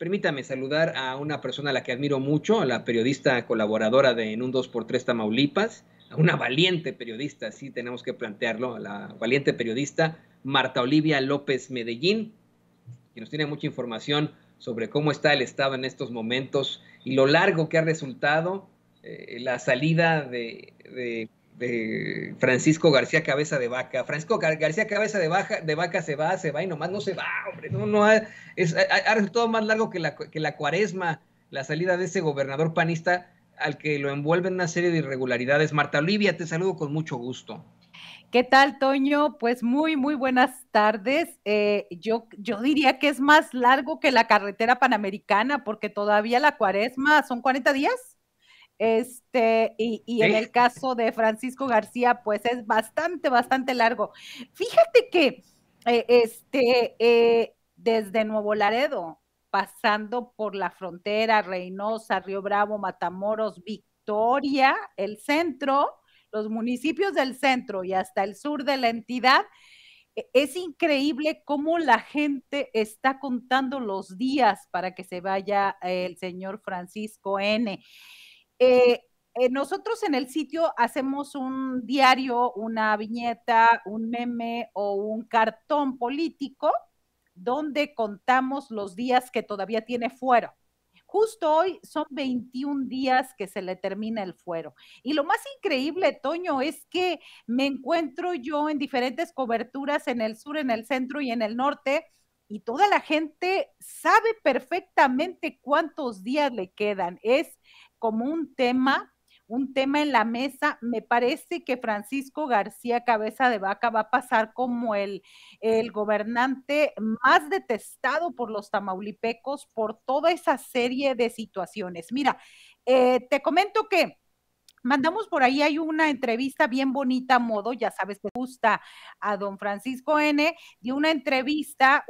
Permítame saludar a una persona a la que admiro mucho, a la periodista colaboradora de En un 2x3 Tamaulipas, a una valiente periodista, sí tenemos que plantearlo, a la valiente periodista Marta Olivia López Medellín, que nos tiene mucha información sobre cómo está el Estado en estos momentos y lo largo que ha resultado eh, la salida de Francisco García Cabeza de Vaca. Francisco García Cabeza de, de Vaca se va, se va y nomás no se va, hombre. No, no es, todo más largo que la, que la cuaresma, la salida de ese gobernador panista al que lo envuelven una serie de irregularidades. Marta Olivia, te saludo con mucho gusto. ¿Qué tal, Toño? Pues muy, muy buenas tardes. Eh, yo, yo diría que es más largo que la carretera panamericana, porque todavía la cuaresma son 40 días. Este, y, en el caso de Francisco García, pues es bastante, bastante largo. Fíjate que eh, este, eh, desde Nuevo Laredo, pasando por la frontera, Reynosa, Río Bravo, Matamoros, Victoria, el centro, los municipios del centro y hasta el sur de la entidad, e, es increíble cómo la gente está contando los días para que se vaya eh, el señor Francisco N. Eh, eh, nosotros en el sitio hacemos un diario, una viñeta, un meme o un cartón político donde contamos los días que todavía tiene fuero. Justo hoy son 21 días que se le termina el fuero. Y lo más increíble, Toño, es que me encuentro yo en diferentes coberturas en el sur, en el centro y en el norte y toda la gente sabe perfectamente cuántos días le quedan. Es como un tema, un tema en la mesa. Me parece que Francisco García Cabeza de Vaca va a pasar como el, el gobernante más detestado por los tamaulipecos por toda esa serie de situaciones. Mira, eh, te comento que... Mandamos por ahí, hay una entrevista bien bonita, modo, ya sabes que gusta a don Francisco N. y una entrevista,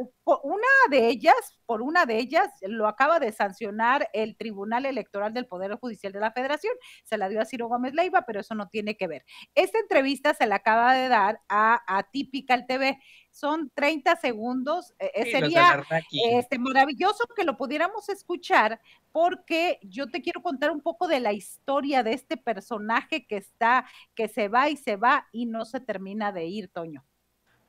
una de ellas, por una de ellas, lo acaba de sancionar el Tribunal Electoral del Poder Judicial de la Federación. Se la dio a Ciro Gómez Leiva, pero eso no tiene que ver. Esta entrevista se la acaba de dar a el TV son 30 segundos. E-, e-, sería este, maravilloso que lo pudiéramos escuchar porque yo te quiero contar un poco de la historia de este personaje que está, que se va y se va y no se termina de ir, Toño.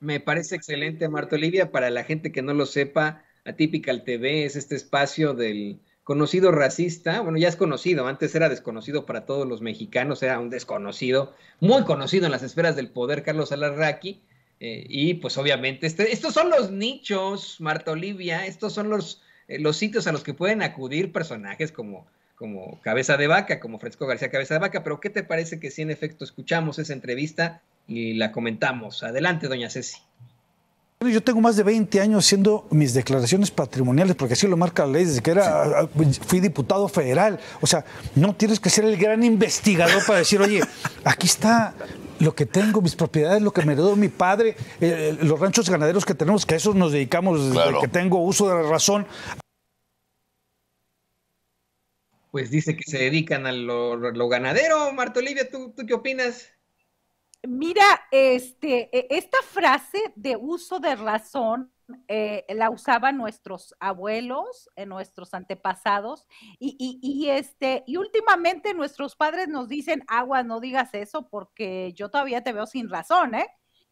Me parece excelente, Marta Olivia. Para la gente que no lo sepa, Atypical TV es este espacio del conocido racista. Bueno, ya es conocido, antes era desconocido para todos los mexicanos, era un desconocido, muy conocido en las esferas del poder, Carlos Alarraqui eh, y pues obviamente, este, estos son los nichos, Marta Olivia, estos son los, eh, los sitios a los que pueden acudir personajes como, como Cabeza de Vaca, como Fresco García Cabeza de Vaca, pero ¿qué te parece que si en efecto escuchamos esa entrevista y la comentamos? Adelante, doña Ceci. Yo tengo más de 20 años haciendo mis declaraciones patrimoniales, porque así lo marca la ley, desde que era, ah, ah, fui diputado federal. O sea, no tienes que ser el gran investigador para decir, oye, aquí está lo que tengo, mis propiedades, lo que me heredó mi padre, eh, eh, los ranchos ganaderos que tenemos, que a esos nos dedicamos desde que tengo uso de la razón. Pues dice que se dedican a lo, ganadero, Marta Olivia, ¿tú, ¿tú qué opinas? Mira, este, e, esta frase de uso de razón eh, la usaban nuestros abuelos, eh, nuestros antepasados, y, este, y últimamente nuestros padres nos dicen, agua, no digas eso porque yo todavía te veo sin razón, ¿eh?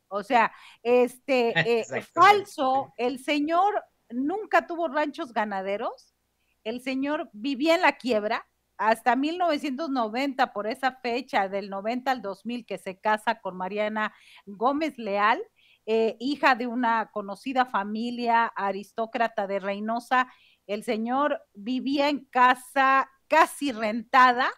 O sea, este, eh, falso, el señor nunca tuvo ranchos ganaderos, el señor vivía en la quiebra, hasta 1990, por esa fecha del 90 al 2000, que se casa con Mariana Gómez Leal, eh, hija de una conocida familia aristócrata de Reynosa. El señor vivía en casa casi rentada.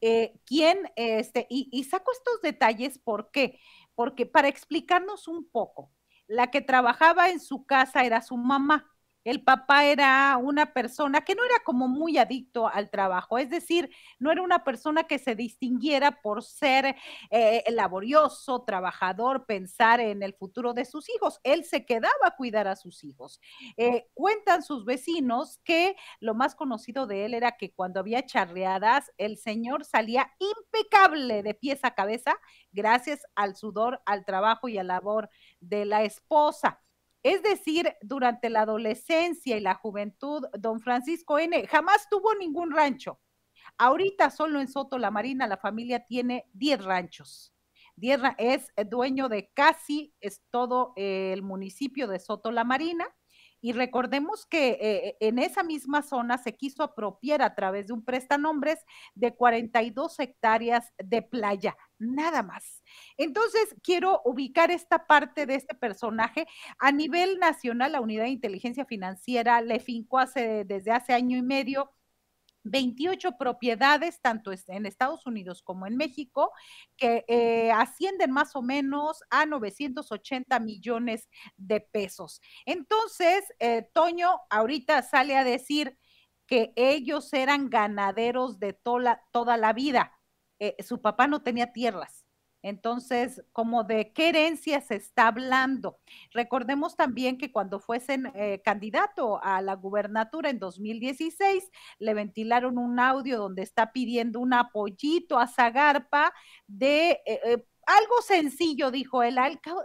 Eh, ¿Quién? Este, y, y saco estos detalles, ¿por qué? Porque para explicarnos un poco, la que trabajaba en su casa era su mamá el papá era una persona que no era como muy adicto al trabajo, es decir, no era una persona que se distinguiera por ser eh, laborioso, trabajador, pensar en el futuro de sus hijos. Él se quedaba a cuidar a sus hijos. Eh, cuentan sus vecinos que lo más conocido de él era que cuando había charreadas, el señor salía impecable de pies a cabeza gracias al sudor, al trabajo y a labor de la esposa. Es decir, durante la adolescencia y la juventud, don Francisco N. jamás tuvo ningún rancho. Ahorita solo en Soto La Marina la familia tiene 10 ranchos. Diez es eh, dueño de casi es todo eh, el municipio de Soto La Marina y recordemos que eh, eh, en esa misma zona se quiso apropiar a través de un prestanombres de 42 hectáreas de playa, nada más. Entonces, quiero ubicar esta parte de este personaje. A nivel nacional, la Unidad de Inteligencia Financiera le fincó hace, desde hace año y medio 28 propiedades, tanto en Estados Unidos como en México, que eh, ascienden más o menos a 980 millones de pesos. Entonces, eh, Toño ahorita sale a decir que ellos eran ganaderos de toda, toda la vida. Eh, su papá no tenía tierras entonces, como de qué herencia se está hablando. Recordemos también que cuando fuesen eh, candidato a la gubernatura en 2016, le ventilaron un audio donde está pidiendo un apoyito a Zagarpa de... Eh, eh, algo sencillo, dijo él,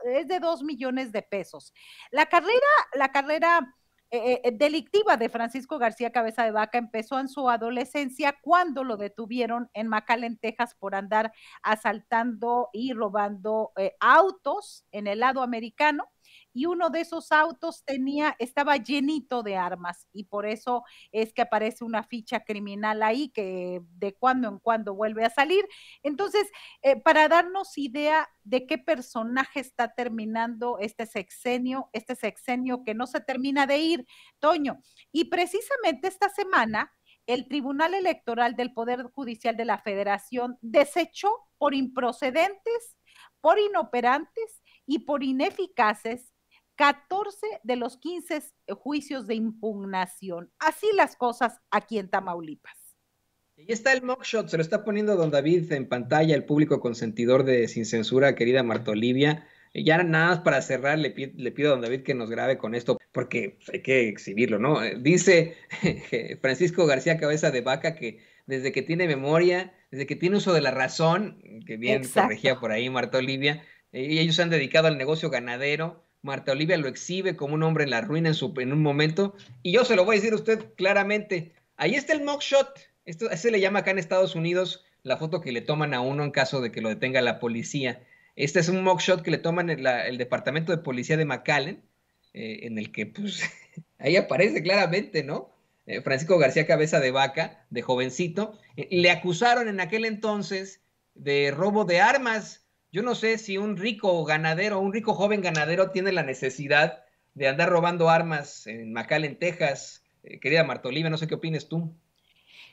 es de dos millones de pesos. La carrera, la carrera eh, eh, delictiva de Francisco García Cabeza de Vaca empezó en su adolescencia cuando lo detuvieron en McAllen, Texas, por andar asaltando y robando eh, autos en el lado americano y uno de esos autos tenía, estaba llenito de armas y por eso es que aparece una ficha criminal ahí que de cuando en cuando vuelve a salir. Entonces, eh, para darnos idea de qué personaje está terminando este sexenio, este sexenio que no se termina de ir, Toño. Y precisamente esta semana, el Tribunal Electoral del Poder Judicial de la Federación desechó por improcedentes, por inoperantes y por ineficaces 14 de los 15 eh, juicios de impugnación. Así las cosas aquí en Tamaulipas. y está el mockshot, se lo está poniendo don David en pantalla, el público consentidor de Sin Censura, querida Marta Olivia. Ya nada más para cerrar, le pido, a don David que nos grabe con esto, porque hay que exhibirlo, ¿no? Eh, dice Francisco García Cabeza de Vaca que desde que tiene memoria, desde que tiene uso de la razón, que bien corregía por ahí Marta Olivia, eh, y ellos se han dedicado al negocio ganadero, Marta Olivia lo exhibe como un hombre en la ruina en, su, en un momento. Y yo se lo voy a decir a usted claramente. Ahí está el mugshot. shot. Esto se le llama acá en Estados Unidos la foto que le toman a uno en caso de que lo detenga la policía. Este es un mugshot shot que le toman el, el departamento de policía de McAllen, eh, en el que pues ahí aparece claramente, ¿no? Eh, Francisco García Cabeza de Vaca, de jovencito, eh, le acusaron en aquel entonces de robo de armas yo no sé si un rico ganadero, un rico joven ganadero tiene la necesidad de andar robando armas en Macal, en Texas. Eh, querida querida Martoliva, no sé qué opinas tú.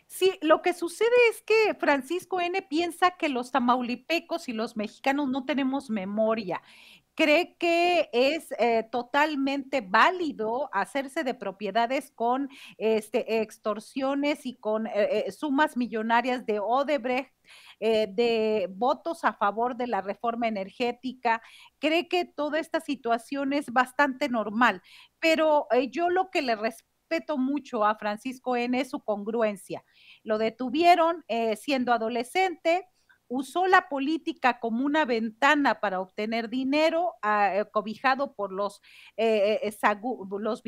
Sí, lo que sucede es que Francisco N. piensa que los tamaulipecos y los mexicanos no tenemos memoria. Cree que es eh, totalmente válido hacerse de propiedades con este, extorsiones y con eh, eh, sumas millonarias de Odebrecht de votos a favor de la reforma energética, cree que toda esta situación es bastante normal, pero yo lo que le respondo respeto mucho a Francisco N. su congruencia. Lo detuvieron eh, siendo adolescente, usó la política como una ventana para obtener dinero, ah, eh, cobijado por los, eh, los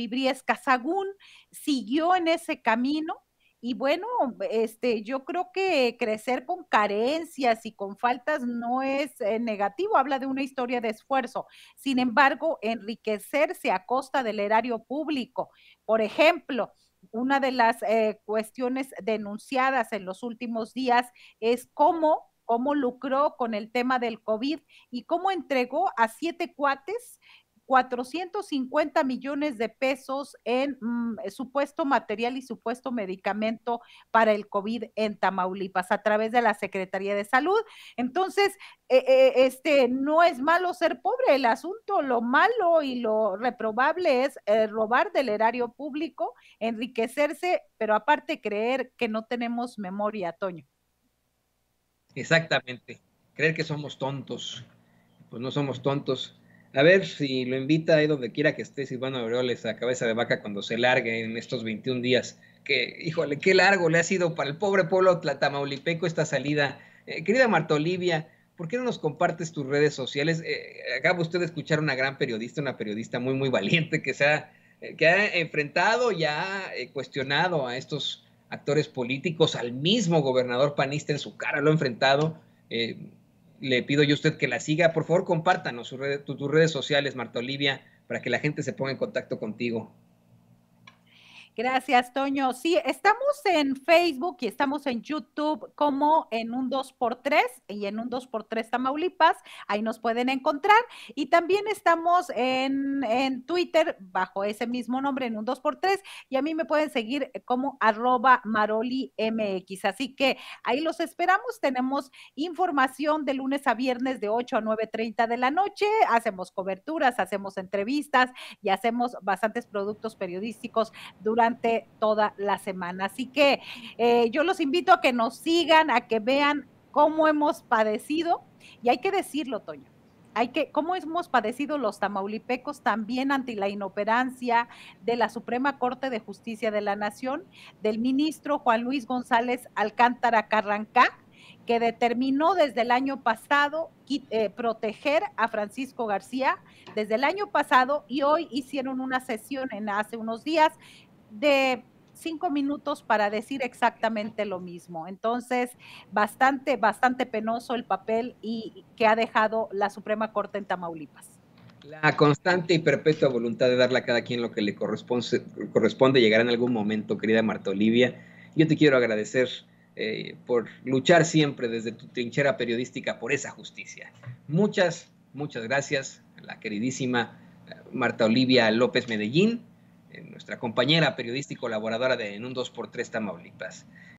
casagún siguió en ese camino y bueno, este, yo creo que crecer con carencias y con faltas no es eh, negativo, habla de una historia de esfuerzo. Sin embargo, enriquecerse a costa del erario público, por ejemplo, una de las eh, cuestiones denunciadas en los últimos días es cómo cómo lucró con el tema del COVID y cómo entregó a siete cuates 450 millones de pesos en mm, eh, supuesto material y supuesto medicamento para el COVID en Tamaulipas a través de la Secretaría de Salud. Entonces, e, e, este no es malo ser pobre, el asunto, lo malo y lo reprobable es eh, robar del erario público, enriquecerse, pero aparte creer que no tenemos memoria, Toño. Exactamente, creer que somos tontos, pues no somos tontos a ver si lo invita ahí donde quiera que estés, Silvano Aureoles a cabeza de vaca cuando se largue en estos 21 días. Que, híjole, qué largo le ha sido para el pobre pueblo tlatamaulipeco esta salida. Eh, querida Marta Olivia, ¿por qué no nos compartes tus redes sociales? Eh, acaba usted de escuchar a una gran periodista, una periodista muy, muy valiente que, se ha, eh, que ha enfrentado y ha cuestionado a estos actores políticos, al mismo gobernador panista en su cara, lo ha enfrentado le pido yo a usted que la siga. Por favor, compártanos sus tus redes sociales, Marta Olivia, para que la gente se ponga en contacto contigo. Gracias, Toño. Sí, estamos en Facebook y estamos en YouTube como en un 2x3 y en un 2x3 Tamaulipas. Ahí nos pueden encontrar. Y también estamos en, en Twitter bajo ese mismo nombre, en un 2x3. Y a mí me pueden seguir como arroba marolimx. Así que ahí los esperamos. Tenemos información de lunes a viernes de 8 a 9.30 de la noche. Hacemos coberturas, hacemos entrevistas y hacemos bastantes productos periodísticos durante toda la semana. Así que eh, yo los invito a que nos sigan, a que vean cómo hemos padecido, y hay que decirlo, Toño, hay que, cómo hemos padecido los tamaulipecos también ante la inoperancia de la Suprema Corte de Justicia de la Nación, del ministro Juan Luis González Alcántara Carrancá, que determinó desde el año pasado eh, proteger a Francisco García, desde el año pasado y hoy hicieron una sesión en hace unos días de cinco minutos para decir exactamente lo mismo. Entonces, bastante, bastante penoso el papel y que ha dejado la Suprema Corte en Tamaulipas. La constante y perpetua voluntad de darle a cada quien lo que le corresponde, corresponde llegará en algún momento, querida Marta Olivia. Yo te quiero agradecer eh, por luchar siempre desde tu trinchera periodística por esa justicia. Muchas, muchas gracias a la queridísima eh, Marta Olivia López Medellín nuestra compañera periodista y colaboradora de En un 2x3 Tamaulipas.